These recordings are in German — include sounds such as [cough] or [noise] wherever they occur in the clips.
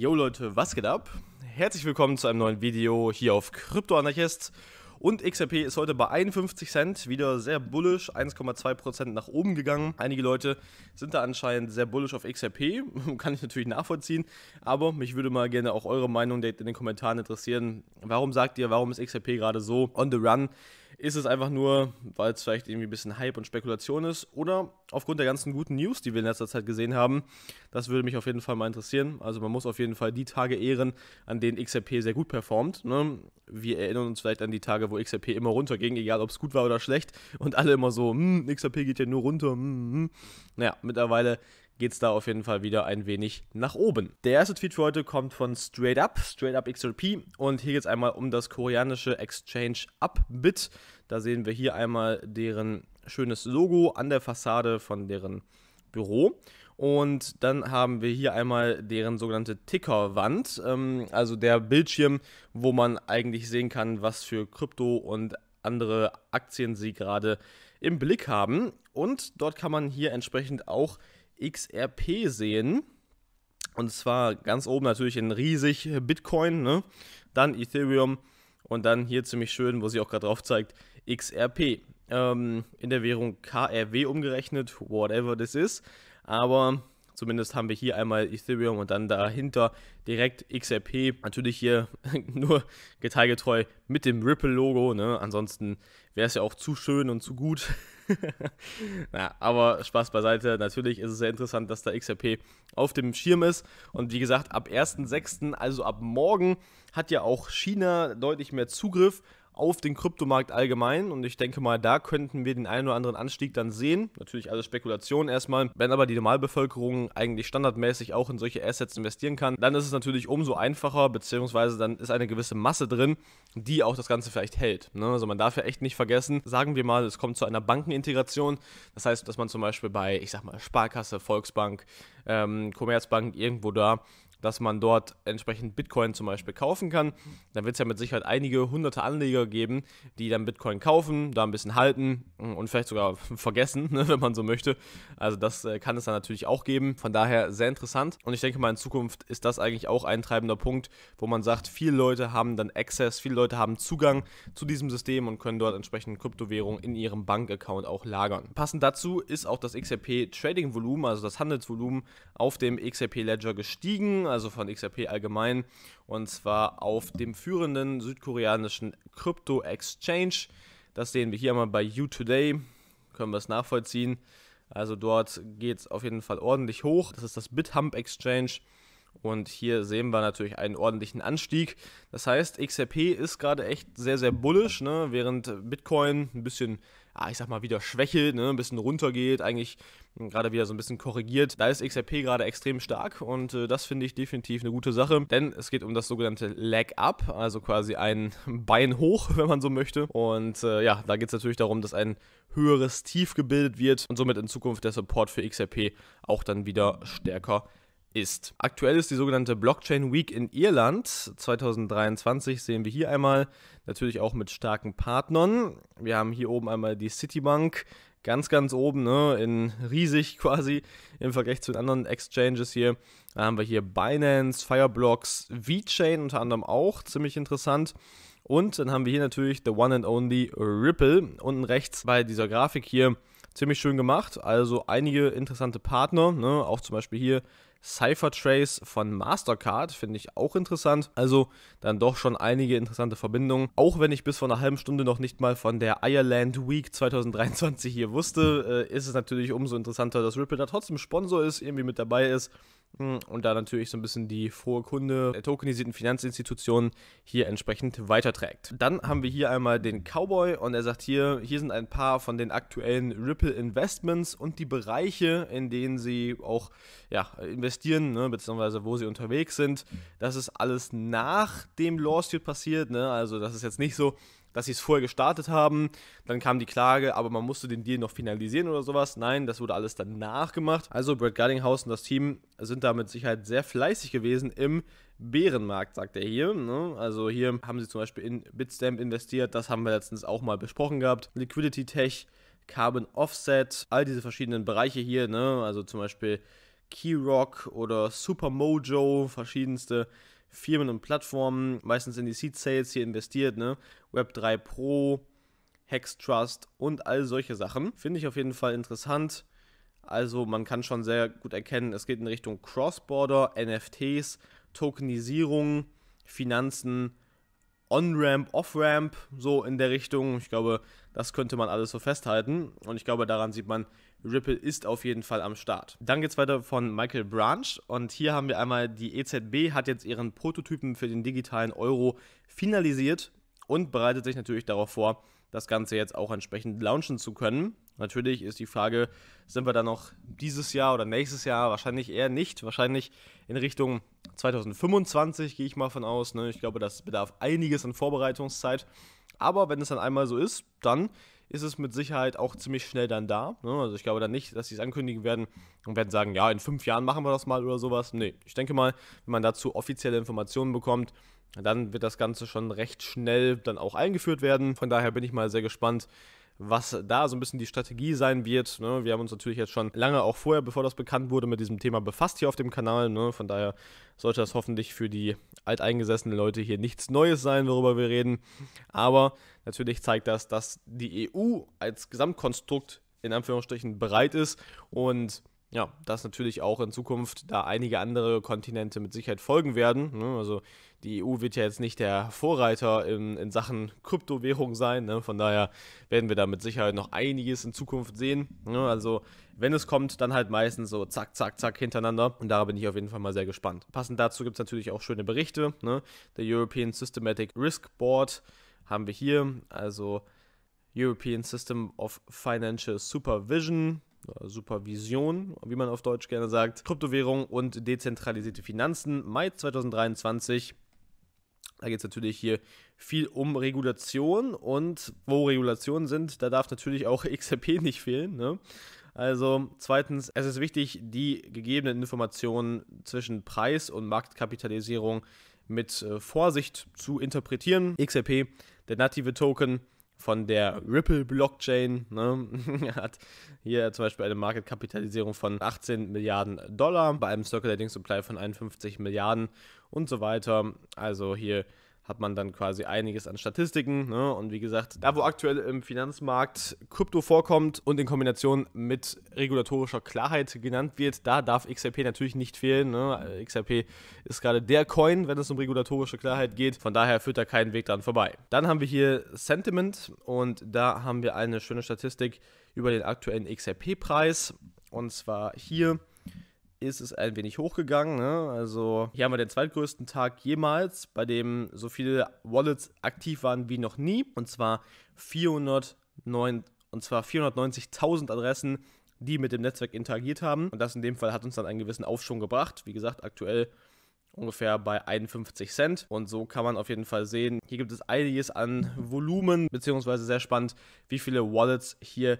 Yo Leute, was geht ab? Herzlich willkommen zu einem neuen Video hier auf Kryptoanarchist. Und XRP ist heute bei 51 Cent wieder sehr bullisch, 1,2% nach oben gegangen. Einige Leute sind da anscheinend sehr bullisch auf XRP, [laughs] kann ich natürlich nachvollziehen. Aber mich würde mal gerne auch eure Meinung in den Kommentaren interessieren. Warum sagt ihr, warum ist XRP gerade so on the run? Ist es einfach nur, weil es vielleicht irgendwie ein bisschen Hype und Spekulation ist oder aufgrund der ganzen guten News, die wir in letzter Zeit gesehen haben? Das würde mich auf jeden Fall mal interessieren. Also man muss auf jeden Fall die Tage ehren, an denen XRP sehr gut performt. Ne? Wir erinnern uns vielleicht an die Tage, wo XRP immer runterging, egal ob es gut war oder schlecht. Und alle immer so, hm, XRP geht ja nur runter. Mh, hm, hm. mh. Naja, mittlerweile geht es da auf jeden Fall wieder ein wenig nach oben. Der erste Tweet für heute kommt von Straight Up, Straight Up XRP und hier geht es einmal um das koreanische Exchange Upbit. Da sehen wir hier einmal deren schönes Logo an der Fassade von deren Büro. Und dann haben wir hier einmal deren sogenannte Tickerwand, ähm, also der Bildschirm, wo man eigentlich sehen kann, was für Krypto und andere Aktien sie gerade im Blick haben. Und dort kann man hier entsprechend auch XRP sehen. Und zwar ganz oben natürlich in riesig Bitcoin, ne? dann Ethereum und dann hier ziemlich schön, wo sie auch gerade drauf zeigt, XRP. Ähm, in der Währung KRW umgerechnet, whatever this is. Aber Zumindest haben wir hier einmal Ethereum und dann dahinter direkt XRP. Natürlich hier [laughs] nur geteilgetreu mit dem Ripple-Logo. Ne? Ansonsten wäre es ja auch zu schön und zu gut. [laughs] Na, aber Spaß beiseite. Natürlich ist es sehr interessant, dass da XRP auf dem Schirm ist. Und wie gesagt, ab 1.6., also ab morgen, hat ja auch China deutlich mehr Zugriff auf den Kryptomarkt allgemein. Und ich denke mal, da könnten wir den einen oder anderen Anstieg dann sehen. Natürlich alles Spekulation erstmal. Wenn aber die Normalbevölkerung eigentlich standardmäßig auch in solche Assets investieren kann, dann ist es natürlich umso einfacher, beziehungsweise dann ist eine gewisse Masse drin, die auch das Ganze vielleicht hält. Ne? Also man darf ja echt nicht vergessen, sagen wir mal, es kommt zu einer Bankenintegration. Das heißt, dass man zum Beispiel bei, ich sag mal, Sparkasse, Volksbank, ähm, Commerzbank irgendwo da dass man dort entsprechend Bitcoin zum Beispiel kaufen kann. Dann wird es ja mit Sicherheit einige hunderte Anleger geben, die dann Bitcoin kaufen, da ein bisschen halten und vielleicht sogar [laughs] vergessen, ne, wenn man so möchte. Also das äh, kann es dann natürlich auch geben. Von daher sehr interessant. Und ich denke mal, in Zukunft ist das eigentlich auch ein treibender Punkt, wo man sagt, viele Leute haben dann Access, viele Leute haben Zugang zu diesem System und können dort entsprechend Kryptowährungen in ihrem Bankaccount auch lagern. Passend dazu ist auch das XRP Trading Volumen, also das Handelsvolumen auf dem XRP Ledger gestiegen also von XRP allgemein, und zwar auf dem führenden südkoreanischen Krypto-Exchange. Das sehen wir hier mal bei You Today, können wir es nachvollziehen. Also dort geht es auf jeden Fall ordentlich hoch. Das ist das BitHump Exchange. Und hier sehen wir natürlich einen ordentlichen Anstieg. Das heißt, XRP ist gerade echt sehr, sehr bullisch, ne? während Bitcoin ein bisschen, ah, ich sag mal, wieder schwächelt, ne? ein bisschen runtergeht, eigentlich gerade wieder so ein bisschen korrigiert. Da ist XRP gerade extrem stark und äh, das finde ich definitiv eine gute Sache, denn es geht um das sogenannte Lag-Up, also quasi ein Bein hoch, [laughs] wenn man so möchte. Und äh, ja, da geht es natürlich darum, dass ein höheres Tief gebildet wird und somit in Zukunft der Support für XRP auch dann wieder stärker ist. Aktuell ist die sogenannte Blockchain Week in Irland 2023, sehen wir hier einmal, natürlich auch mit starken Partnern. Wir haben hier oben einmal die Citibank, ganz, ganz oben, ne, in riesig [laughs] quasi im Vergleich zu den anderen Exchanges hier. Dann haben wir hier Binance, Fireblocks, VeChain unter anderem auch, ziemlich interessant. Und dann haben wir hier natürlich the one and only Ripple. Unten rechts bei dieser Grafik hier ziemlich schön gemacht. Also einige interessante Partner, ne? auch zum Beispiel hier Cypher Trace von Mastercard finde ich auch interessant. Also dann doch schon einige interessante Verbindungen. Auch wenn ich bis vor einer halben Stunde noch nicht mal von der Ireland Week 2023 hier wusste, äh, ist es natürlich umso interessanter, dass Ripple da trotzdem Sponsor ist, irgendwie mit dabei ist hm, und da natürlich so ein bisschen die frohe Kunde der tokenisierten Finanzinstitutionen hier entsprechend weiterträgt. Dann haben wir hier einmal den Cowboy und er sagt hier, hier sind ein paar von den aktuellen Ripple Investments und die Bereiche, in denen sie auch ja, investieren, ne, beziehungsweise wo sie unterwegs sind. Das ist alles nach dem Lawsuit passiert, ne? also das ist jetzt nicht so, dass sie es vorher gestartet haben. Dann kam die Klage, aber man musste den Deal noch finalisieren oder sowas. Nein, das wurde alles danach gemacht. Also Brad Gardinghaus und das Team sind da mit Sicherheit sehr fleißig gewesen im Bärenmarkt, sagt er hier. Ne? Also hier haben sie zum Beispiel in Bitstamp investiert. Das haben wir letztens auch mal besprochen gehabt. Liquidity Tech, Carbon Offset, all diese verschiedenen Bereiche hier. Ne? Also zum Beispiel Keyrock oder Super Mojo, verschiedenste Firmen und Plattformen, meistens in die Seed Sales hier investiert, ne? Web3 Pro, Hex Trust und all solche Sachen. Finde ich auf jeden Fall interessant. Also man kann schon sehr gut erkennen, es geht in Richtung Cross-Border, NFTs, Tokenisierung, Finanzen, On-Ramp, Off-Ramp, so in der Richtung. Ich glaube, das könnte man alles so festhalten. Und ich glaube, daran sieht man, Ripple ist auf jeden Fall am Start. Dann geht es weiter von Michael Branch und hier haben wir einmal die EZB hat jetzt ihren Prototypen für den digitalen Euro finalisiert und bereitet sich natürlich darauf vor, das Ganze jetzt auch entsprechend launchen zu können. Natürlich ist die Frage, sind wir da noch dieses Jahr oder nächstes Jahr? Wahrscheinlich eher nicht. Wahrscheinlich in Richtung 2025 gehe ich mal von aus. Ne? Ich glaube, das bedarf einiges an Vorbereitungszeit. Aber wenn es dann einmal so ist, dann ist es mit Sicherheit auch ziemlich schnell dann da. Ne? Also ich glaube dann nicht, dass sie es ankündigen werden und werden sagen, ja, in fünf Jahren machen wir das mal oder sowas. Nee, ich denke mal, wenn man dazu offizielle Informationen bekommt, dann wird das Ganze schon recht schnell dann auch eingeführt werden. Von daher bin ich mal sehr gespannt, was da so ein bisschen die Strategie sein wird. Ne? Wir haben uns natürlich jetzt schon lange auch vorher, bevor das bekannt wurde, mit diesem Thema befasst hier auf dem Kanal. Ne? Von daher sollte das hoffentlich für die alteingesessenen Leute hier nichts Neues sein, worüber wir reden. Aber natürlich zeigt das, dass die EU als Gesamtkonstrukt in Anführungsstrichen bereit ist und ja, dass natürlich auch in Zukunft da einige andere Kontinente mit Sicherheit folgen werden. Ne? Also die EU wird ja jetzt nicht der Vorreiter in, in Sachen Kryptowährung sein. Ne? Von daher werden wir da mit Sicherheit noch einiges in Zukunft sehen. Ne? Also, wenn es kommt, dann halt meistens so zack, zack, zack hintereinander. Und da bin ich auf jeden Fall mal sehr gespannt. Passend dazu gibt es natürlich auch schöne Berichte. Ne? Der European Systematic Risk Board haben wir hier. Also, European System of Financial Supervision. Supervision, wie man auf Deutsch gerne sagt, Kryptowährung und dezentralisierte Finanzen, Mai 2023. Da geht es natürlich hier viel um Regulation und wo Regulationen sind, da darf natürlich auch [laughs] XRP nicht fehlen. Ne? Also zweitens, es ist wichtig, die gegebenen Informationen zwischen Preis und Marktkapitalisierung mit äh, Vorsicht zu interpretieren. XRP, der native Token, von der Ripple Blockchain ne, [laughs] hat hier zum Beispiel eine Marketkapitalisierung von 18 Milliarden Dollar, bei einem Circulating Supply von 51 Milliarden und so weiter. Also hier hat man dann quasi einiges an Statistiken. Ne? Und wie gesagt, da wo aktuell im Finanzmarkt Krypto vorkommt und in Kombination mit regulatorischer Klarheit genannt wird, da darf XRP natürlich nicht fehlen. Ne? XRP ist gerade der Coin, wenn es um regulatorische Klarheit geht. Von daher führt da kein Weg dran vorbei. Dann haben wir hier Sentiment und da haben wir eine schöne Statistik über den aktuellen XRP-Preis. Und zwar hier ist es ein wenig hochgegangen. Ne? Also hier haben wir den zweitgrößten Tag jemals, bei dem so viele Wallets aktiv waren wie noch nie. Und zwar 409 und zwar 490.000 Adressen, die mit dem Netzwerk interagiert haben. Und das in dem Fall hat uns dann einen gewissen Aufschwung gebracht. Wie gesagt, aktuell ungefähr bei 51 Cent. Und so kann man auf jeden Fall sehen, hier gibt es einiges an Volumen, beziehungsweise sehr spannend, wie viele Wallets hier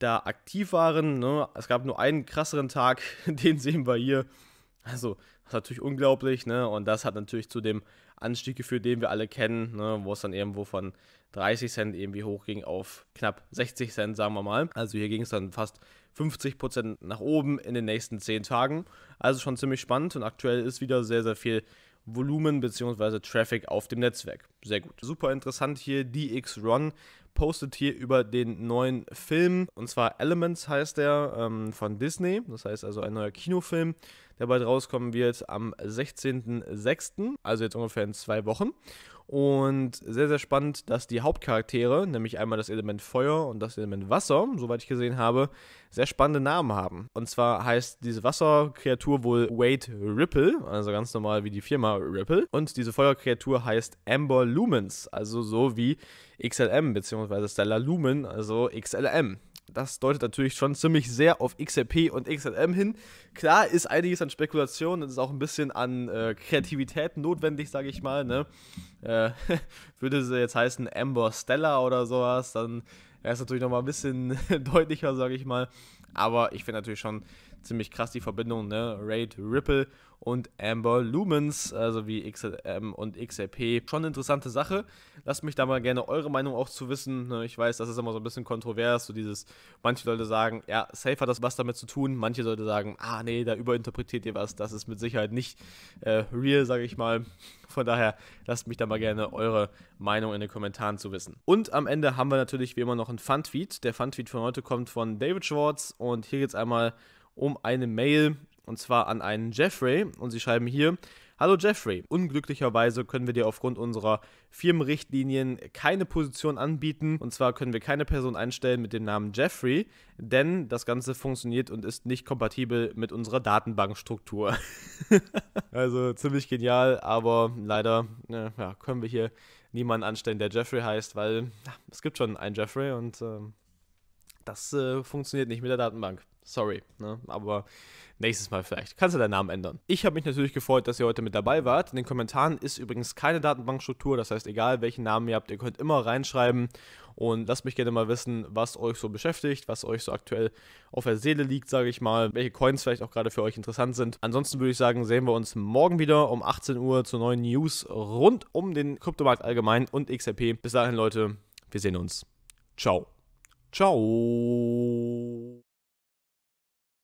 da aktiv waren. Ne? Es gab nur einen krasseren Tag, [laughs] den sehen wir hier. Also, das ist natürlich unglaublich, ne? Und das hat natürlich zu dem Anstieg geführt, den wir alle kennen, ne? wo es dann irgendwo von 30 Cent irgendwie hochging auf knapp 60 Cent, sagen wir mal. Also hier ging es dann fast 50 Prozent nach oben in den nächsten 10 Tagen. Also schon ziemlich spannend und aktuell ist wieder sehr, sehr viel Volumen bzw. Traffic auf dem Netzwerk. Sehr gut. Super interessant hier, DX Run postet hier über den neuen Film, und zwar Elements heißt der, ähm, von Disney. Das heißt also ein neuer Kinofilm, der bald rauskommen wird am 16.06., also jetzt ungefähr in zwei Wochen. Und sehr, sehr spannend, dass die Hauptcharaktere, nämlich einmal das Element Feuer und das Element Wasser, soweit ich gesehen habe, sehr spannende Namen haben. Und zwar heißt diese Wasserkreatur wohl Wade Ripple, also ganz normal wie die Firma Ripple. Und diese Feuerkreatur heißt Amber Lumens, also so wie XLM bzw. Stellar Lumen, also XLM das deutet natürlich schon ziemlich sehr auf XRP und XLM hin. Klar ist einiges an Spekulation, es ist auch ein bisschen an äh, Kreativität notwendig, sage ich mal. Ne? Äh, [laughs] würde sie jetzt heißen Amber Stella oder sowas, dann wäre es natürlich nochmal ein bisschen [laughs] deutlicher, sage ich mal. Aber ich finde natürlich schon, ziemlich krass die Verbindung, ne? Raid Ripple und Amber Lumens, also wie XLM und XLP. Schon eine interessante Sache. Lasst mich da mal gerne eure Meinung auch zu wissen. Ne? Ich weiß, das ist immer so ein bisschen kontrovers, so dieses, manche Leute sagen, ja, Safe hat das was damit zu tun, manche Leute sagen, ah nee, da überinterpretiert ihr was, das ist mit Sicherheit nicht äh, real, sage ich mal. Von daher lasst mich da mal gerne eure Meinung in den Kommentaren zu wissen. Und am Ende haben wir natürlich wie immer noch ein Fun-Tweet. Der Fun-Tweet von heute kommt von David Schwartz und hier geht es einmal um eine Mail und zwar an einen Jeffrey und sie schreiben hier, Hallo Jeffrey, unglücklicherweise können wir dir aufgrund unserer Firmenrichtlinien keine Position anbieten. Und zwar können wir keine Person einstellen mit dem Namen Jeffrey, denn das Ganze funktioniert und ist nicht kompatibel mit unserer Datenbankstruktur. [laughs] also ziemlich genial, aber leider ne, ja, können wir hier niemanden anstellen, der Jeffrey heißt, weil ja, es gibt schon einen Jeffrey und äh, das äh, funktioniert nicht mit der Datenbank. Sorry, ne? aber nächstes Mal vielleicht. Kannst du deinen Namen ändern. Ich habe mich natürlich gefreut, dass ihr heute mit dabei wart. In den Kommentaren ist übrigens keine Datenbankstruktur, das heißt, egal welchen Namen ihr habt, ihr könnt immer reinschreiben und lasst mich gerne mal wissen, was euch so beschäftigt, was euch so aktuell auf der Seele liegt, sage ich mal, welche Coins vielleicht auch gerade für euch interessant sind. Ansonsten würde ich sagen, sehen wir uns morgen wieder um 18 Uhr zu neuen News rund um den Kryptomarkt allgemein und XRP. Bis dahin, Leute, wir sehen uns. Ciao. Ciao.